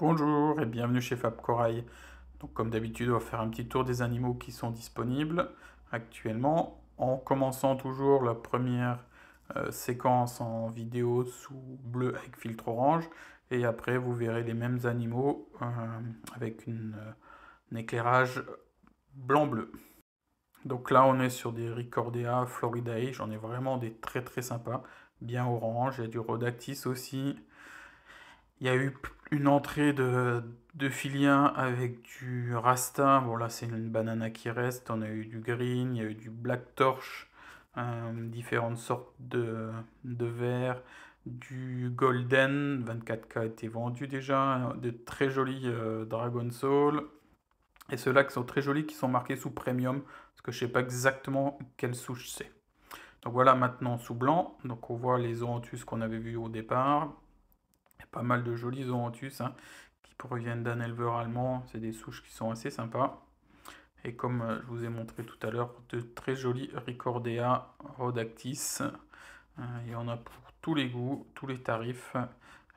Bonjour et bienvenue chez Fab Corail. Donc comme d'habitude, on va faire un petit tour des animaux qui sont disponibles actuellement en commençant toujours la première euh, séquence en vidéo sous bleu avec filtre orange et après vous verrez les mêmes animaux euh, avec euh, un éclairage blanc-bleu. Donc là on est sur des Ricordea Floridae, j'en ai vraiment des très très sympas, bien orange, il y a du Rhodactis aussi. Il y a eu une entrée de, de filien avec du Rasta. Bon, là, c'est une banane qui reste. On a eu du green, il y a eu du black torch, euh, différentes sortes de, de verres. Du golden, 24K a été vendu déjà. De très jolis euh, Dragon Soul. Et ceux-là qui sont très jolis, qui sont marqués sous premium, parce que je ne sais pas exactement quelle souche c'est. Donc voilà maintenant sous blanc. Donc on voit les Orantus qu'on avait vu au départ. Il y a pas mal de jolis Orantus hein, qui proviennent d'un éleveur allemand. C'est des souches qui sont assez sympas. Et comme euh, je vous ai montré tout à l'heure, de très jolies Ricordea Rodactis. Euh, il y en a pour tous les goûts, tous les tarifs.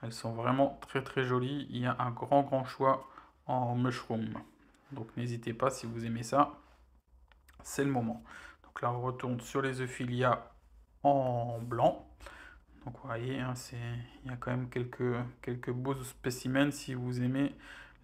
Elles sont vraiment très très jolies. Il y a un grand grand choix en mushroom. Donc n'hésitez pas si vous aimez ça. C'est le moment. Donc là on retourne sur les Euphilia en blanc. Donc vous voyez, hein, il y a quand même quelques, quelques beaux spécimens. Si vous aimez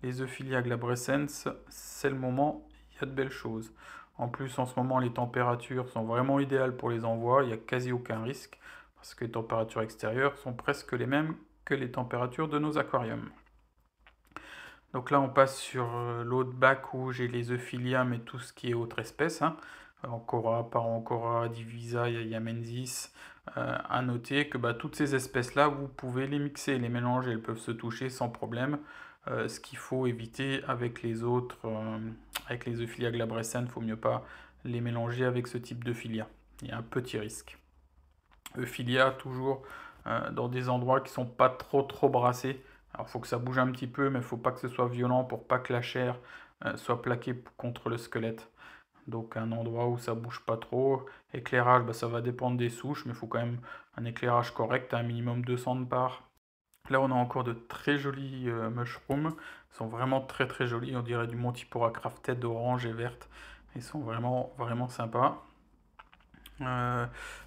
les Euphilia glabrescens, c'est le moment, il y a de belles choses. En plus, en ce moment, les températures sont vraiment idéales pour les envois, il n'y a quasi aucun risque, parce que les températures extérieures sont presque les mêmes que les températures de nos aquariums. Donc là, on passe sur euh, l'autre bac où j'ai les Euphilia, mais tout ce qui est autre espèce. Hein. Ancora, par Divisa, Yamensis. Euh, à noter que bah, toutes ces espèces-là, vous pouvez les mixer, les mélanger, elles peuvent se toucher sans problème. Euh, ce qu'il faut éviter avec les autres, euh, avec les Euphilia glabrescens, il faut mieux pas les mélanger avec ce type de Il y a un petit risque. Euphilia, toujours dans des endroits qui sont pas trop trop brassés. Alors il faut que ça bouge un petit peu, mais il faut pas que ce soit violent pour pas que la chair soit plaquée contre le squelette. Donc un endroit où ça bouge pas trop. Éclairage, bah, ça va dépendre des souches, mais il faut quand même un éclairage correct, un minimum 200 de part. Là, on a encore de très jolis euh, mushrooms. Ils sont vraiment très très jolis. On dirait du Montipora Crafted orange et verte. Ils sont vraiment vraiment sympas. Euh,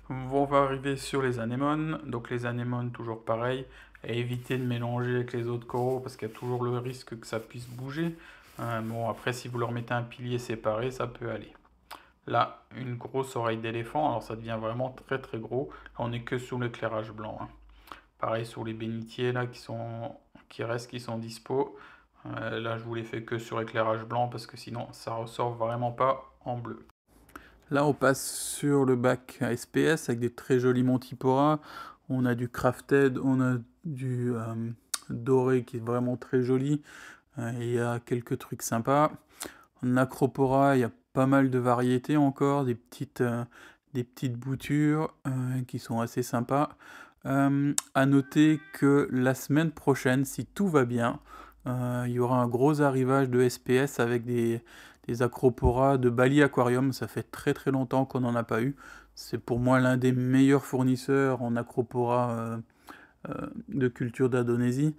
on va arriver sur les anémones. Donc les anémones, toujours pareil. Et éviter de mélanger avec les autres coraux parce qu'il y a toujours le risque que ça puisse bouger. Hein, bon, après, si vous leur mettez un pilier séparé, ça peut aller. Là, une grosse oreille d'éléphant. Alors, ça devient vraiment très, très gros. Là, on est que sur l'éclairage blanc. Hein. Pareil sur les bénitiers, là, qui, sont, qui restent, qui sont dispo. Euh, là, je vous les fais que sur éclairage blanc parce que sinon, ça ressort vraiment pas en bleu. Là, on passe sur le bac SPS avec des très jolis Montipora. On a du Crafted, on a du euh, doré qui est vraiment très joli. Euh, il y a quelques trucs sympas. En Acropora, il y a pas mal de variétés encore, des petites, euh, boutures euh, qui sont assez sympas. Euh, à noter que la semaine prochaine, si tout va bien, il y aura un gros arrivage de SPS avec des, Acropora de Bali Aquarium. Ça fait très très longtemps qu'on n'en a pas eu. C'est pour moi l'un des meilleurs fournisseurs en Acropora de culture d'Indonésie.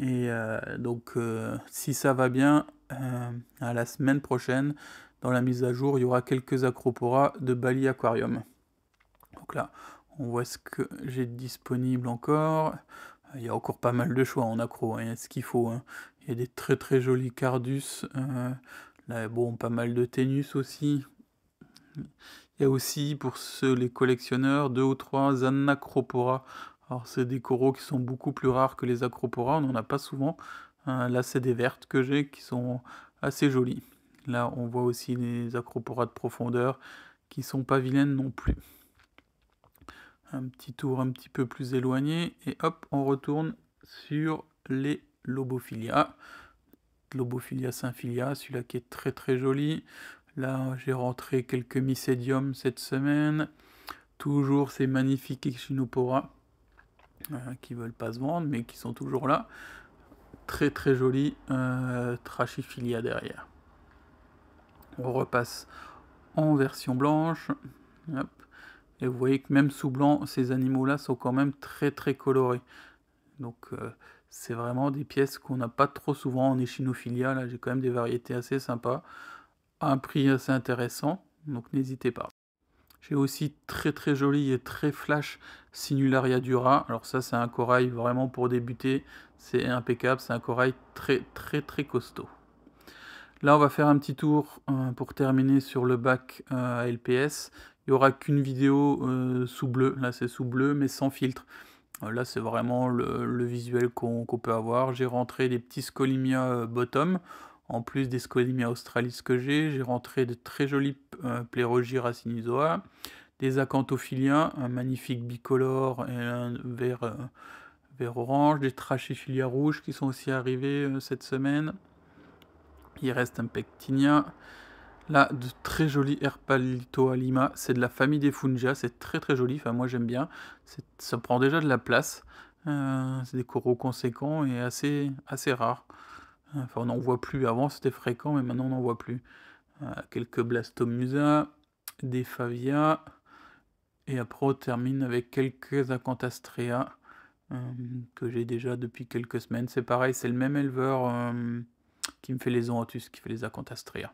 Et euh, donc, euh, si ça va bien, euh, à la semaine prochaine, dans la mise à jour, il y aura quelques Acropora de Bali Aquarium. Donc là, on voit ce que j'ai disponible encore. Il y a encore pas mal de choix en acro, hein, ce qu'il faut. Hein. Il y a des très très jolis cardus. là, bon, pas mal de ténus aussi. Il y a aussi, pour ceux les collectionneurs, deux ou trois anacropora alors, c'est des coraux qui sont beaucoup plus rares que les acropora, on n'en a pas souvent. Euh, là, c'est des vertes que j'ai qui sont assez jolies. Là, on voit aussi les Acropora de profondeur qui sont pas vilaines non plus. Un petit tour un petit peu plus éloigné et hop, on retourne sur les lobophilia. Lobophilia symphilia, celui-là qui est très très joli. Là, j'ai rentré quelques mycédiums cette semaine. Toujours ces magnifiques Echinopora. Hein, qui veulent pas se vendre, mais qui sont toujours là. Très très joli euh, trachyphilia derrière. On repasse en version blanche. Et vous voyez que même sous blanc, ces animaux-là sont quand même très très colorés. Donc euh, c'est vraiment des pièces qu'on n'a pas trop souvent en échinophilia. Là j'ai quand même des variétés assez sympas, à un prix assez intéressant. Donc n'hésitez pas. J'ai aussi très très joli et très flash Sinularia Dura. Alors ça c'est un corail vraiment pour débuter, c'est impeccable, c'est un corail très très très costaud. Là on va faire un petit tour euh, pour terminer sur le bac à euh, LPS. Il n'y aura qu'une vidéo euh, sous bleu, là c'est sous bleu mais sans filtre. Là, c'est vraiment le, visuel qu'on peut avoir. J'ai rentré des petits scolimia bottom. En plus des Scolimia australis que j'ai, j'ai rentré de très jolis euh, Plérogi des acanthophiliens, un magnifique bicolore et un vert, euh, vert orange, des trachyphilia rouges qui sont aussi arrivés euh, cette semaine. Il reste un pectinia. Là, de très jolis herpalitoalima. C'est de la famille des Fungia. C'est très très joli. Enfin, moi j'aime bien. Ça prend déjà de la place. c'est des coraux conséquents et assez, assez rares. Enfin, on n'en voit plus. Avant, c'était fréquent, mais maintenant, on n'en voit plus. Euh, quelques blastomusa, des favia, et après, on termine avec quelques acantastrea euh, que j'ai déjà depuis quelques semaines. C'est pareil, c'est le même éleveur euh, qui me fait les Oratus, qui fait les acantastrea.